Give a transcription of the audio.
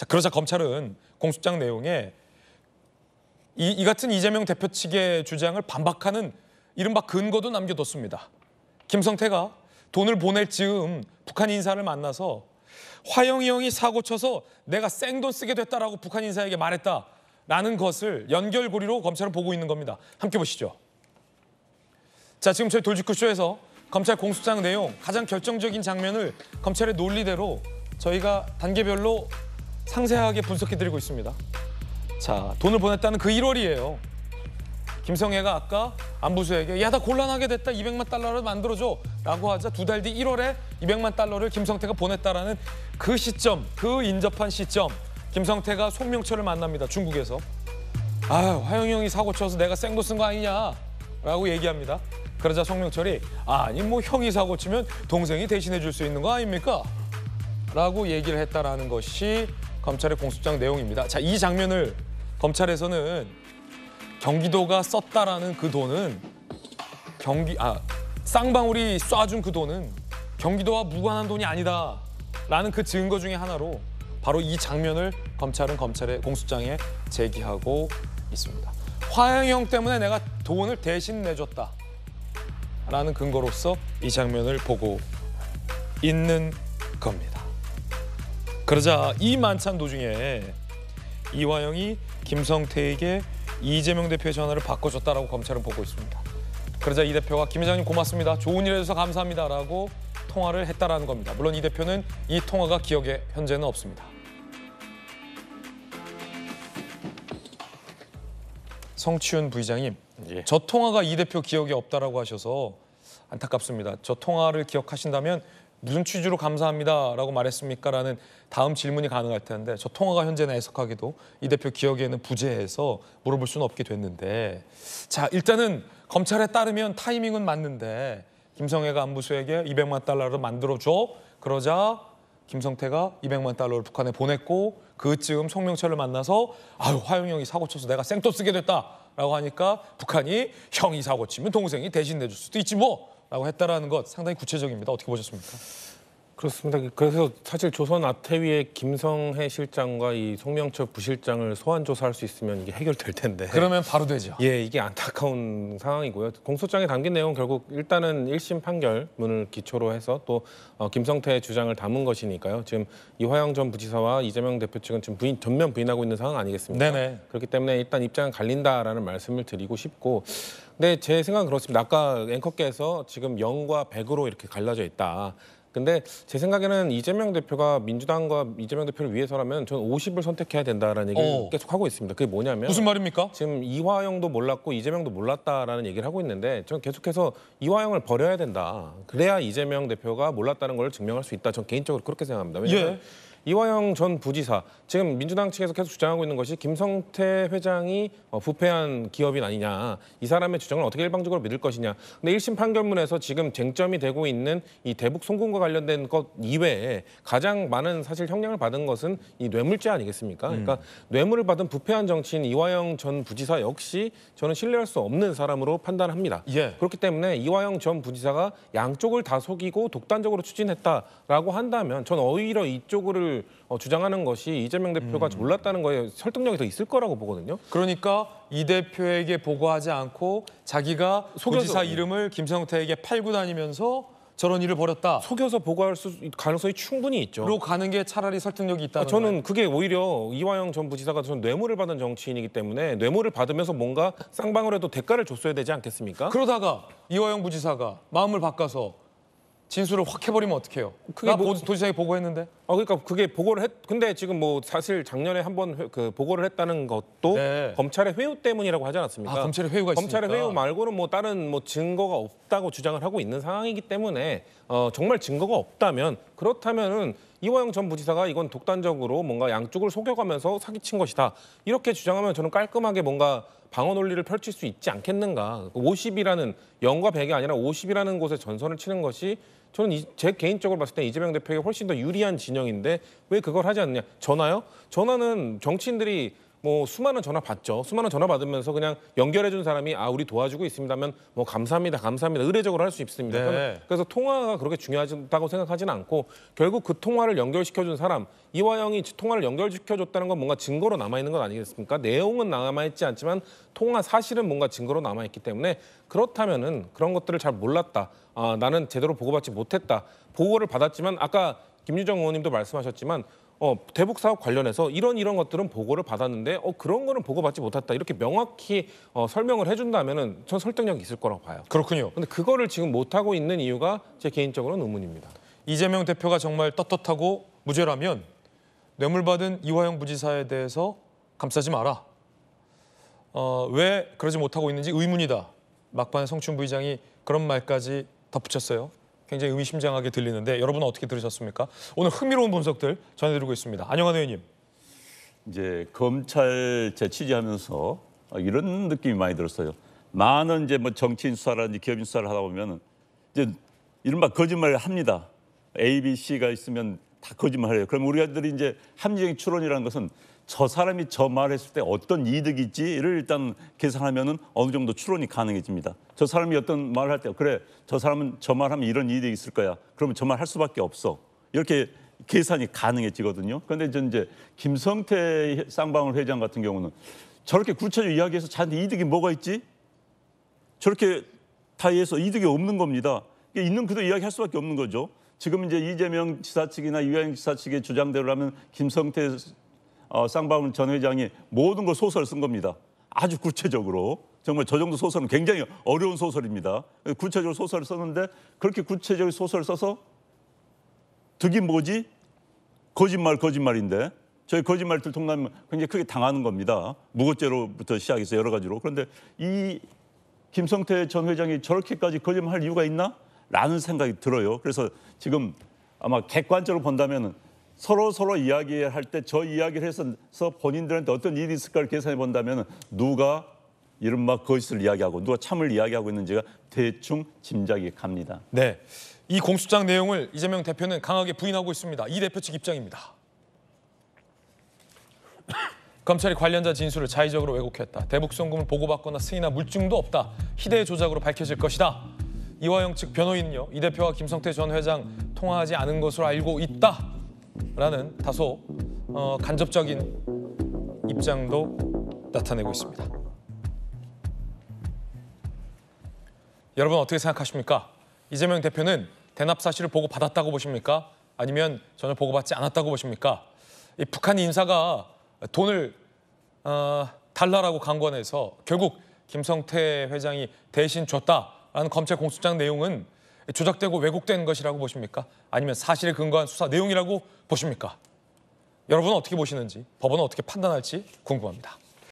자, 그러자 검찰은 공소장 내용에 이, 이 같은 이재명 대표 측의 주장을 반박하는 이른바 근거도 남겨뒀습니다. 김성태가 돈을 보낼 즈음 북한 인사를 만나서 화영이 형이 사고 쳐서 내가 생돈 쓰게 됐다라고 북한 인사에게 말했다라는 것을 연결고리로 검찰은 보고 있는 겁니다. 함께 보시죠. 자, 지금 저희 돌직구쇼에서 검찰 공소장 내용 가장 결정적인 장면을 검찰의 논리대로 저희가 단계별로 상세하게 분석해드리고 있습니다. 자, 돈을 보냈다는 그 1월이에요. 김성애가 아까 안부수에게 야, 나 곤란하게 됐다. 200만 달러를 만들어줘. 라고 하자 두 달 뒤 1월에 200만 달러를 김성태가 보냈다라는 그 시점, 그 인접한 시점. 김성태가 송명철을 만납니다. 중국에서. 아유, 화영이 형이 사고 쳐서 내가 생도 쓴 거 아니냐. 라고 얘기합니다. 그러자 송명철이 아니 뭐 형이 사고 치면 동생이 대신해 줄 수 있는 거 아닙니까? 라고 얘기를 했다라는 것이 검찰의 공소장 내용입니다. 자, 이 장면을 검찰에서는 경기도가 썼다라는 그 돈은 경기 아 쌍방울이 쏴준 그 돈은 경기도와 무관한 돈이 아니다라는 그 증거 중에 하나로 바로 이 장면을 검찰은 검찰의 공소장에 제기하고 있습니다. 화영형 때문에 내가 돈을 대신 내줬다. 라는 근거로서 이 장면을 보고 있는 겁니다. 그러자 이 만찬 도중에 이화영이 김성태에게 이재명 대표의 전화를 바꿔줬다라고 검찰은 보고 있습니다. 그러자 이 대표가 김 회장님 고맙습니다. 좋은 일 해줘서 감사합니다라고 통화를 했다라는 겁니다. 물론 이 대표는 이 통화가 기억에 현재는 없습니다. 성치훈 부의장님, 예. 저 통화가 이 대표 기억에 없다라고 하셔서 안타깝습니다. 저 통화를 기억하신다면 무슨 취지로 감사합니다라고 말했습니까라는 다음 질문이 가능할 텐데 저 통화가 현재나 해석하기도 이 대표 기억에는 부재해서 물어볼 수는 없게 됐는데 자 일단은 검찰에 따르면 타이밍은 맞는데 김성애가 안부수에게 200만 달러를 만들어줘 그러자 김성태가 200만 달러를 북한에 보냈고 그쯤 송명철을 만나서 아유 화영 형이 사고 쳐서 내가 생또 쓰게 됐다라고 하니까 북한이 형이 사고 치면 동생이 대신 내줄 수도 있지 뭐 라고 했다라는 것 상당히 구체적입니다. 어떻게 보셨습니까? 그렇습니다. 그래서 사실 조선 아태위의 김성해 실장과 이 송명철 부실장을 소환 조사할 수 있으면 이게 해결될 텐데. 그러면 바로 되죠. 예, 이게 안타까운 상황이고요. 공소장에 담긴 내용 결국 일단은 1심 판결문을 기초로 해서 또 어, 김성태의 주장을 담은 것이니까요. 지금 이화영 전 부지사와 이재명 대표 측은 지금 부인, 전면 부인하고 있는 상황 아니겠습니까? 네네. 그렇기 때문에 일단 입장은 갈린다라는 말씀을 드리고 싶고 근데 제 생각은 그렇습니다. 아까 앵커께서 지금 0과 100으로 이렇게 갈라져 있다. 근데 제 생각에는 이재명 대표가 민주당과 이재명 대표를 위해서라면 전 50을 선택해야 된다라는 얘기를 어. 계속 하고 있습니다. 그게 뭐냐면 무슨 말입니까? 지금 이화영도 몰랐고 이재명도 몰랐다라는 얘기를 하고 있는데 전 계속해서 이화영을 버려야 된다. 그래야 이재명 대표가 몰랐다는 걸 증명할 수 있다. 전 개인적으로 그렇게 생각합니다. 왜냐면 예. 이화영 전 부지사 지금 민주당 측에서 계속 주장하고 있는 것이 김성태 회장이 어, 부패한 기업인 아니냐 이 사람의 주장을 어떻게 일방적으로 믿을 것이냐 근데 1심 판결문에서 지금 쟁점이 되고 있는 이 대북 송금과 관련된 것 이외에 가장 많은 사실 형량을 받은 것은 이 뇌물죄 아니겠습니까? 음. 그러니까 뇌물을 받은 부패한 정치인 이화영 전 부지사 역시 저는 신뢰할 수 없는 사람으로 판단합니다. 예. 그렇기 때문에 이화영 전 부지사가 양쪽을 다 속이고 독단적으로 추진했다라고 한다면 전 오히려 이쪽을 거를 어, 주장하는 것이 이재명 대표가 음. 몰랐다는 거에 설득력이 더 있을 거라고 보거든요. 그러니까 이 대표에게 보고하지 않고 자기가 소교지사 이름을 김성태에게 팔고 다니면서 저런 일을 벌였다. 속여서 보고할 수, 가능성이 충분히 있죠. 로 가는 게 차라리 설득력이 있다. 아, 저는 거예요. 그게 오히려 이화영 전 부지사가 전 뇌물을 받은 정치인이기 때문에 뇌물을 받으면서 뭔가 쌍방울에도 대가를 줬어야 되지 않겠습니까? 그러다가 이화영 부지사가 마음을 바꿔서 진술을 확 해버리면 어떡해요? 그게 나 뭐- 도지사에 보고했는데. 아 그러니까 그게 보고를 했 근데 지금 뭐 사실 작년에 한번 그 보고를 했다는 것도 네. 검찰의 회유 때문이라고 하지 않았습니까? 아, 검찰의 회유가 검찰의 있으니까. 회유 말고는 뭐 다른 뭐 증거가 없다고 주장을 하고 있는 상황이기 때문에 어 정말 증거가 없다면 그렇다면은 이화영 전 부지사가 이건 독단적으로 뭔가 양쪽을 속여가면서 사기친 것이다 이렇게 주장하면 저는 깔끔하게 뭔가 방어 논리를 펼칠 수 있지 않겠는가 50이라는 0과 100이 아니라 50이라는 곳에 전선을 치는 것이 저는 이, 제 개인적으로 봤을 때 이재명 대표에게 훨씬 더 유리한 진영인데 왜 그걸 하지 않느냐? 전화요? 전화는 정치인들이 뭐 수많은 전화 받죠. 수많은 전화 받으면서 그냥 연결해 준 사람이 아 우리 도와주고 있습니다면 뭐 감사합니다, 감사합니다 의례적으로 할 수 있습니다. 네. 그래서 통화가 그렇게 중요하다고 생각하지는 않고 결국 그 통화를 연결시켜 준 사람 이화영이 통화를 연결시켜 줬다는 건 뭔가 증거로 남아 있는 것 아니겠습니까? 내용은 남아 있지 않지만 통화 사실은 뭔가 증거로 남아 있기 때문에 그렇다면은 그런 것들을 잘 몰랐다. 아 나는 제대로 보고받지 못했다. 보고를 받았지만 아까 김유정 의원님도 말씀하셨지만 어, 대북 사업 관련해서 이런 이런 것들은 보고를 받았는데 어, 그런 거는 보고받지 못했다 이렇게 명확히 어, 설명을 해준다면은 전 설득력이 있을 거라고 봐요. 그렇군요. 근데 그거를 지금 못 하고 있는 이유가 제 개인적으로는 의문입니다. 이재명 대표가 정말 떳떳하고 무죄라면 뇌물받은 이화영 부지사에 대해서 감싸지 마라. 어, 왜 그러지 못하고 있는지 의문이다. 막판에 성춘 부의장이 그런 말까지 덧붙였어요. 굉장히 의미심장하게 들리는데 여러분은 어떻게 들으셨습니까? 오늘 흥미로운 분석들 전해드리고 있습니다. 안영환 의원님. 이제 검찰 제 취재하면서 이런 느낌이 많이 들었어요. 많은 이제 뭐 정치인 수사라든지 기업인 수사를 하다 보면 이제 이른바 거짓말을 합니다. A, B, C가 있으면 다 거짓말해요. 을 그럼 우리들이 아 이제 합리적인 추론이라는 것은 저 사람이 저말 했을 때 어떤 이득이 있지를 일단 계산하면은 어느 정도 추론이 가능해집니다. 저 사람이 어떤 말을 할 때 그래 저 사람은 저 말하면 이런 이득이 있을 거야. 그러면 저말할 수밖에 없어. 이렇게 계산이 가능해지거든요. 그런데 전 이제 김성태 쌍방울 회장 같은 경우는 저렇게 구체적 이야기해서 자한테 이득이 뭐가 있지? 저렇게 다해서 이득이 없는 겁니다. 그러 있는 그대로 이야기할 수밖에 없는 거죠. 지금 이제 이재명 지사 측이나 유아영 지사 측의 주장대로라면 김성태 어, 쌍방울 전 회장이 모든 걸 소설 쓴 겁니다. 아주 구체적으로 정말 저 정도 소설은 굉장히 어려운 소설입니다. 구체적으로 소설을 썼는데 그렇게 구체적인 소설을 써서 득이 뭐지? 거짓말 거짓말인데 저희 거짓말 들통나면 굉장히 크게 당하는 겁니다. 무고죄로부터 시작해서 여러 가지로. 그런데 이 김성태 전 회장이 저렇게까지 거짓말할 이유가 있나? 라는 생각이 들어요. 그래서 지금 아마 객관적으로 본다면 서로 서로 이야기할 때 저 이야기를 해서 본인들한테 어떤 일이 있을까를 계산해 본다면 누가 이른바 거짓을 이야기하고 누가 참을 이야기하고 있는지가 대충 짐작이 갑니다. 네, 이 공수장 내용을 이재명 대표는 강하게 부인하고 있습니다. 이 대표 측 입장입니다. 검찰이 관련자 진술을 자의적으로 왜곡했다. 대북 송금을 보고받거나 승인나 물증도 없다. 희대의 조작으로 밝혀질 것이다. 이화영 측 변호인은요. 이 대표와 김성태 전 회장 통화하지 않은 것으로 알고 있다. 라는 다소 어, 간접적인 입장도 나타내고 있습니다. 여러분 어떻게 생각하십니까? 이재명 대표는 대납 사실을 보고받았다고 보십니까? 아니면 전혀 보고받지 않았다고 보십니까? 이 북한 인사가 돈을 어, 달라라고 강권해서 결국 김성태 회장이 대신 줬다라는 검찰 공소장 내용은 조작되고 왜곡된 것이라고 보십니까? 아니면 사실에 근거한 수사 내용이라고 보십니까? 여러분은 어떻게 보시는지, 법원은 어떻게 판단할지 궁금합니다.